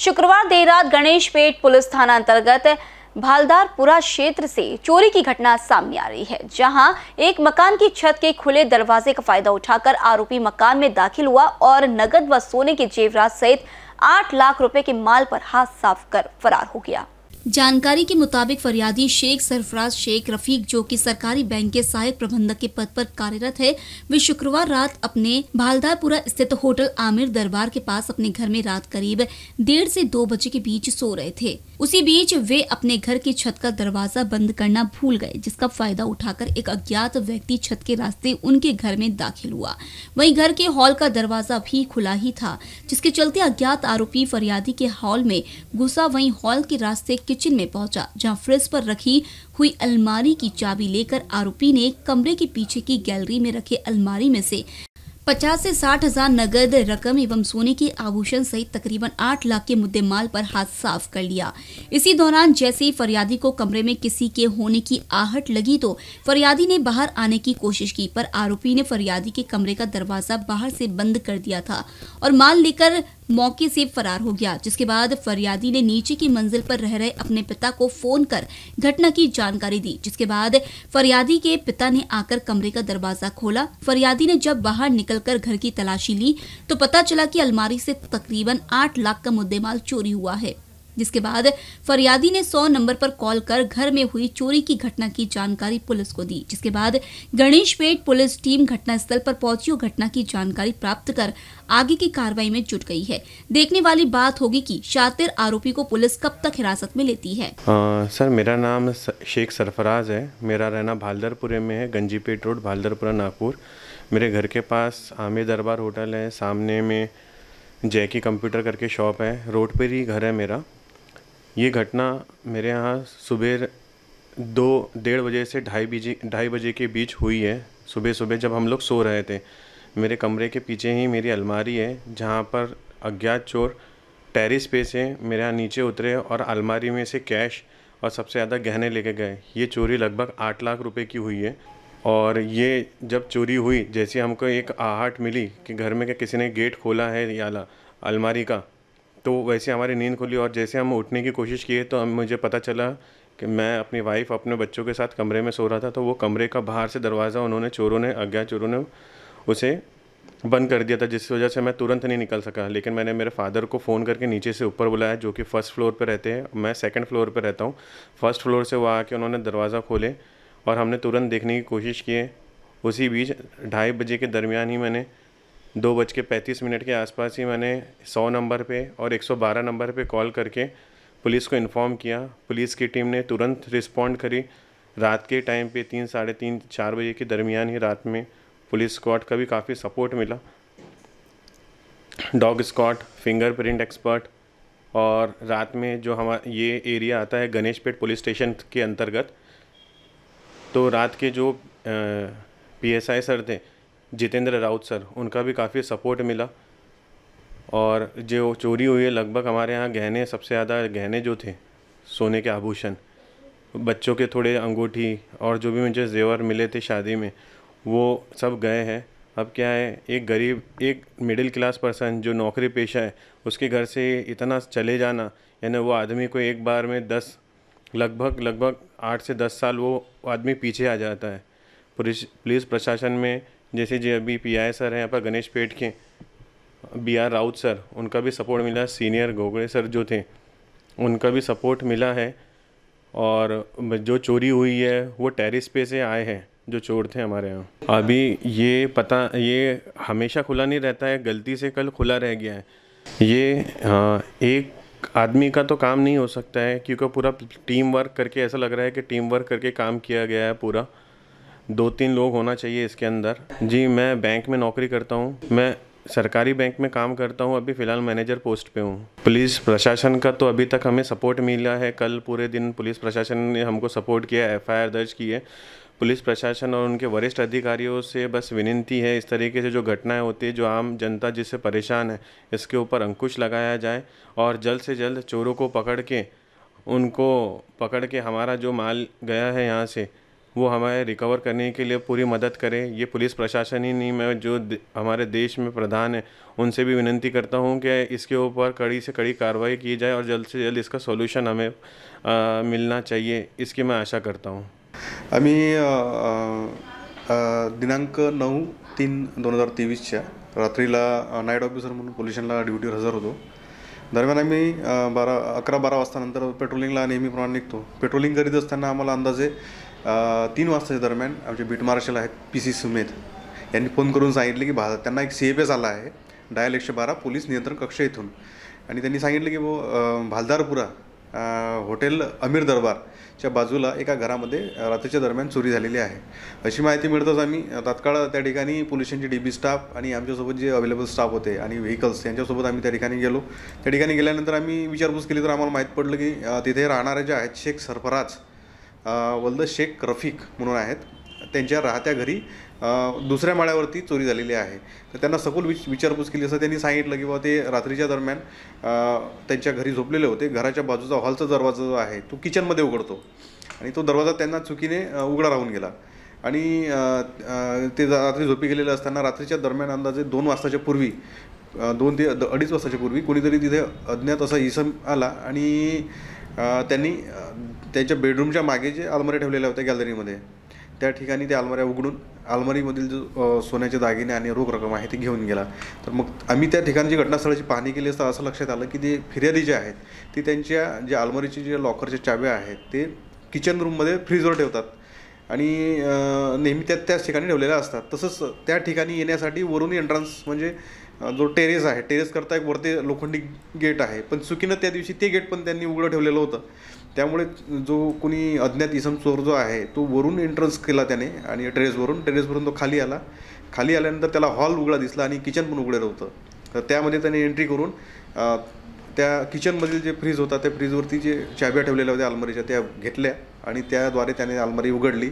शुक्रवार देर रात गणेश पेट पुलिस थाना अंतर्गत भालदारपुरा क्षेत्र से चोरी की घटना सामने आ रही है जहां एक मकान की छत के खुले दरवाजे का फायदा उठाकर आरोपी मकान में दाखिल हुआ और नगद व सोने के जेवरात सहित आठ लाख रुपए के माल पर हाथ साफ कर फरार हो गया जानकारी के मुताबिक फरियादी शेख सरफराज शेख रफीक जो कि सरकारी बैंक के सहायक प्रबंधक के पद पर कार्यरत है वे शुक्रवार रात अपने भालदारपुरा स्थित होटल आमिर दरबार के पास अपने घर में रात करीब डेढ़ से दो बजे के बीच सो रहे थे उसी बीच वे अपने घर की छत का दरवाजा बंद करना भूल गए जिसका फायदा उठाकर एक अज्ञात व्यक्ति छत के रास्ते उनके घर में दाखिल हुआ वही घर के हॉल का दरवाजा भी खुला ही था जिसके चलते अज्ञात आरोपी फरियादी के हॉल में घुसा वही हॉल के रास्ते किचन में पहुंचा जहां फ्रिज पर रखी हुई अलमारी की चाबी लेकर आरोपी ने कमरे के पीछे की गैलरी में रखे अलमारी में से पचास से साठ हजार नगद रकम एवं सोने के आभूषण सहित तकरीबन आठ लाख के मुद्दे माल पर हाथ साफ कर लिया इसी दौरान जैसे ही फरियादी को कमरे में किसी के होने की आहट लगी तो फरियादी ने बाहर आने की कोशिश की पर आरोपी ने फरियादी के कमरे का दरवाजा बाहर से बंद कर दिया था और माल लेकर मौके से फरार हो गया जिसके बाद फरियादी ने नीचे की मंजिल पर रह रहे अपने पिता को फोन कर घटना की जानकारी दी जिसके बाद फरियादी के पिता ने आकर कमरे का दरवाजा खोला फरियादी ने जब बाहर निकलकर घर की तलाशी ली तो पता चला कि अलमारी से तकरीबन आठ लाख का मुद्देमाल चोरी हुआ है जिसके बाद फरियादी ने 100 नंबर पर कॉल कर घर में हुई चोरी की घटना की जानकारी पुलिस को दी जिसके बाद गणेशपेट पुलिस टीम घटनास्थल पर पहुंची और घटना की जानकारी प्राप्त कर आगे की कार्रवाई में जुट गई है देखने वाली बात होगी कि शातिर आरोपी को पुलिस कब तक हिरासत में लेती है आ, सर मेरा नाम शेख सरफराज है मेरा रहना भालदरपुरे में है गंजीपेट रोड भालदरपुरा नागपुर मेरे घर के पास आमिर दरबार होटल है सामने में जैकी कंप्यूटर करके शॉप है रोड पर ही घर है मेरा ये घटना मेरे यहाँ सुबह दो डेढ़ बजे से ढाई बजे ढाई बजे के बीच हुई है सुबह सुबह जब हम लोग सो रहे थे मेरे कमरे के पीछे ही मेरी अलमारी है जहाँ पर अज्ञात चोर टेरिस पे से मेरे यहाँ नीचे उतरे और अलमारी में से कैश और सबसे ज़्यादा गहने लेके गए ये चोरी लगभग आठ लाख रुपए की हुई है और ये जब चोरी हुई जैसे हमको एक आहट मिली कि घर में क्या किसी ने गेट खोला है याला अलमारी का तो वैसे हमारी नींद खुली और जैसे हम उठने की कोशिश किए तो हम मुझे पता चला कि मैं अपनी वाइफ अपने बच्चों के साथ कमरे में सो रहा था तो वो कमरे का बाहर से दरवाज़ा उन्होंने चोरों ने अज्ञात चोरों ने उसे बंद कर दिया था जिस वजह से मैं तुरंत नहीं निकल सका लेकिन मैंने मेरे फादर को फ़ोन करके नीचे से ऊपर बुलाया जो कि फ़र्स्ट फ्लोर पर रहते हैं मैं सेकंड फ्लोर पर रहता हूँ फर्स्ट फ्लोर से वो आके उन्होंने दरवाज़ा खोले और हमने तुरंत देखने की कोशिश किए उसी बीच ढाई बजे के दरमियान ही मैंने दो बज के पैंतीस मिनट के आसपास ही मैंने सौ नंबर पे और एक सौ बारह नंबर पे कॉल करके पुलिस को इन्फॉर्म किया पुलिस की टीम ने तुरंत रिस्पॉन्ड करी रात के टाइम पे तीन साढ़े तीन चार बजे के दरमियान ही रात में पुलिस स्क्वाड का भी काफ़ी सपोर्ट मिला डॉग स्क्वाड फिंगरप्रिंट एक्सपर्ट और रात में जो हम ये एरिया आता है गणेश पेट पुलिस स्टेशन के अंतर्गत तो रात के जो पी सर थे जितेंद्र राउत सर उनका भी काफ़ी सपोर्ट मिला और जो चोरी हुई है लगभग हमारे यहाँ गहने सबसे ज़्यादा गहने जो थे सोने के आभूषण बच्चों के थोड़े अंगूठी और जो भी मुझे जेवर मिले थे शादी में वो सब गए हैं अब क्या है एक गरीब एक मिडिल क्लास पर्सन जो नौकरी पेशा है उसके घर से इतना चले जाना यानी वो आदमी को एक बार में दस लगभग लगभग आठ से दस साल वो आदमी पीछे आ जाता है पुलिस पुलिस प्रशासन में जैसे जी अभी पी आई सर हैं पर गणेश पेट के बी आर राउत सर उनका भी सपोर्ट मिला सीनियर गोगड़े सर जो थे उनका भी सपोर्ट मिला है और जो चोरी हुई है वो टेरिस पे से आए हैं जो चोर थे हमारे यहाँ अभी ये पता ये हमेशा खुला नहीं रहता है गलती से कल खुला रह गया है ये आ, हाँ, एक आदमी का तो काम नहीं हो सकता है क्योंकि पूरा टीम वर्क करके ऐसा लग रहा है कि टीम वर्क करके काम किया गया है पूरा दो तीन लोग होना चाहिए इसके अंदर जी मैं बैंक में नौकरी करता हूँ मैं सरकारी बैंक में काम करता हूँ अभी फ़िलहाल मैनेजर पोस्ट पे हूँ पुलिस प्रशासन का तो अभी तक हमें सपोर्ट मिला है कल पूरे दिन पुलिस प्रशासन ने हमको सपोर्ट किया एफआईआर दर्ज की है पुलिस प्रशासन और उनके वरिष्ठ अधिकारियों से बस विनती है इस तरीके से जो घटनाएं होती है जो आम जनता जिससे परेशान है इसके ऊपर अंकुश लगाया जाए और जल्द से जल्द चोरों को पकड़ के उनको पकड़ के हमारा जो माल गया है यहाँ से वो हमारे रिकवर करने के लिए पूरी मदद करें ये पुलिस प्रशासन ही नहीं मैं जो हमारे देश में प्रधान है उनसे भी विनती करता हूँ कि इसके ऊपर कड़ी से कड़ी कार्रवाई की जाए और जल्द से जल्द इसका सोल्यूशन हमें आ, मिलना चाहिए इसकी मैं आशा करता हूँ अभी दिनांक नौ तीन दोन हजार तेवीस रात्रीला नाइट ऑफिसर मन पुलिस ड्यूटी हजर होतो दरम्यान बारह बारा अकरा बारा नर पेट्रोलिंग नेहमीप्रमाणे निकतो पेट्रोलिंग करीतना आम अंदाजे तीन वाजताच्या दरम्यान आमचे बीट मार्शल आहेत पी सी सुमेध यांनी फोन करून सांगितले की भारत त्यांना एक सी एस आला आहे डायल एकशे बारा पोलीस नियंत्रण कक्ष इथून आणि त्यांनी सांगितलं की भालदारपुरा हॉटेल अमीर दरबारच्या बाजूला एका घरामध्ये रात्रीच्या दरम्यान चोरी झालेली आहे अशी माहिती मिळतोच आम्ही तात्काळ त्या ठिकाणी पोलिसांचे डी बी स्टाफ आणि आमच्यासोबत जे अवेलेबल स्टाफ होते आणि व्हेकल्स यांच्यासोबत आम्ही त्या ठिकाणी गेलो त्या ठिकाणी गेल्यानंतर आम्ही विचारपूस केली तर आम्हाला माहीत पडलं की तिथे राहणारे जे आहेत शेख सरफराज वल्द शेख रफीक म्हणून आहेत त्यांच्या राहत्या घरी दुसऱ्या माळ्यावरती चोरी झालेली आहे तर त्यांना सखोल विच विचारपूस केली असं त्यांनी सांगितलं की बाबा ते रात्रीच्या दरम्यान त्यांच्या घरी झोपलेले होते घराच्या बाजूचा हॉलचा दरवाजा जो आहे तो किचनमध्ये उघडतो आणि तो दरवाजा त्यांना चुकीने उघडा राहून गेला आणि ते रात्री झोपी गेलेले असताना रात्रीच्या दरम्यान अंदाजे दोन वाजताच्या पूर्वी दोन ते अडीच वाजताच्या पूर्वी कोणीतरी तिथे अज्ञात असा इसम आला आणि त्यांनी त्यांच्या बेडरूमच्या मागे जे आलमारी ठेवलेल्या होत्या गॅलरीमध्ये त्या ठिकाणी त्या अलमाऱ्या उघडून आलमारीमधील जो सोन्याचे दागिने आणि रोख रक्कम आहे ते घेऊन गेला तर मग आम्ही त्या ठिकाणची घटनास्थळाची पाहणी केली असता असं लक्षात आलं की ते फिर्यादी जे आहेत ती त्यांच्या जे आलमारीचे जे लॉकरच्या चाव्या आहेत ते किचन रूममध्ये फ्रीजवर ठेवतात आणि नेहमी त्या त्याच ठिकाणी ठेवलेल्या असतात तसंच त्या ठिकाणी येण्यासाठी वरून एंट्रन्स म्हणजे जो टेरेस आहे टेरेस करता एक वरती लोखंडी गेट आहे पण चुकीनं त्या दिवशी ते गेट पण त्यांनी उघडं ठेवलेलं होतं त्यामुळे जो कोणी अज्ञात इसम चोर जो आहे तो वरून एंट्रन्स केला त्याने आणि टेरेसवरून टेरेसवरून तो खाली आला खाली आल्यानंतर त्याला हॉल उघडा दिसला आणि किचन पण उघडलं होतं तर त्यामध्ये त्याने एंट्री करून त्या किचनमधील जे फ्रीज होता त्या फ्रीजवरती जे चाब्या ठेवलेल्या होत्या अलमारीच्या त्या घेतल्या आणि त्याद्वारे त्याने अलमारी उघडली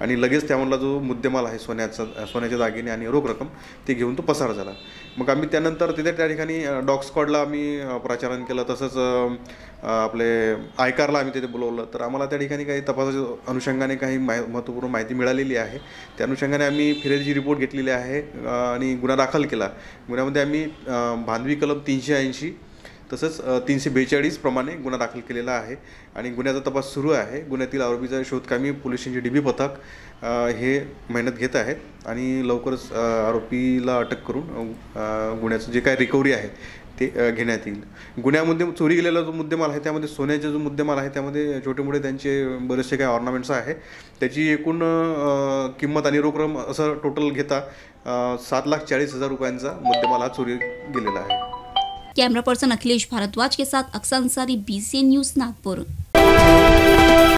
आणि लगेच त्यामधला जो मुद्देमाल आहे सोन्याचा सोन्याच्या दागिने आणि रोख रक्कम ते घेऊन तो पसार झाला मग आम्ही त्यानंतर तिथे त्या ठिकाणी डॉग स्क्वॉडला आम्ही प्राचारण केलं तसंच आपले आयकारला आम्ही तिथे बोलवलं तर आम्हाला त्या ठिकाणी काही तपासाच्या अनुषंगाने काही माहि महत्त्वपूर्ण माहिती मिळालेली आहे त्या अनुषंगाने आम्ही फिर्यादीची रिपोर्ट घेतलेली आहे आणि गुन्हा दाखल केला गुन्ह्यामध्ये आम्ही भांडवी कलम तीनशे ऐंशी तसंच तीनशे बेचाळीस प्रमाणे गुन्हा दाखल केलेला आहे आणि गुन्ह्याचा तपास सुरू आहे गुन्ह्यातील आरोपीचा शोधकामी पोलिसांचे डी बी पथक हे मेहनत घेत आहेत आणि लवकरच आरोपीला अटक करून गुन्ह्याचं जे काय रिकव्हरी आहे ते घेण्यात येईल गुन्ह्यामध्ये चोरी गेलेला जो मुद्देमाल आहे त्यामध्ये सोन्याचा जो मुद्देमाल आहे त्यामध्ये छोटे मोठे त्यांचे बरेचसे काही ऑर्नामेंट्स आहे त्याची एकूण किंमत आणि रोकरम असं टोटल घेता सात लाख चाळीस हजार रुपयांचा मुद्देमाल हा चोरी गेलेला आहे कैमरा पर्सन अखिलेश भारद्वाज के साथ अक्सर अंसारी बीसीएन न्यूज नागपुर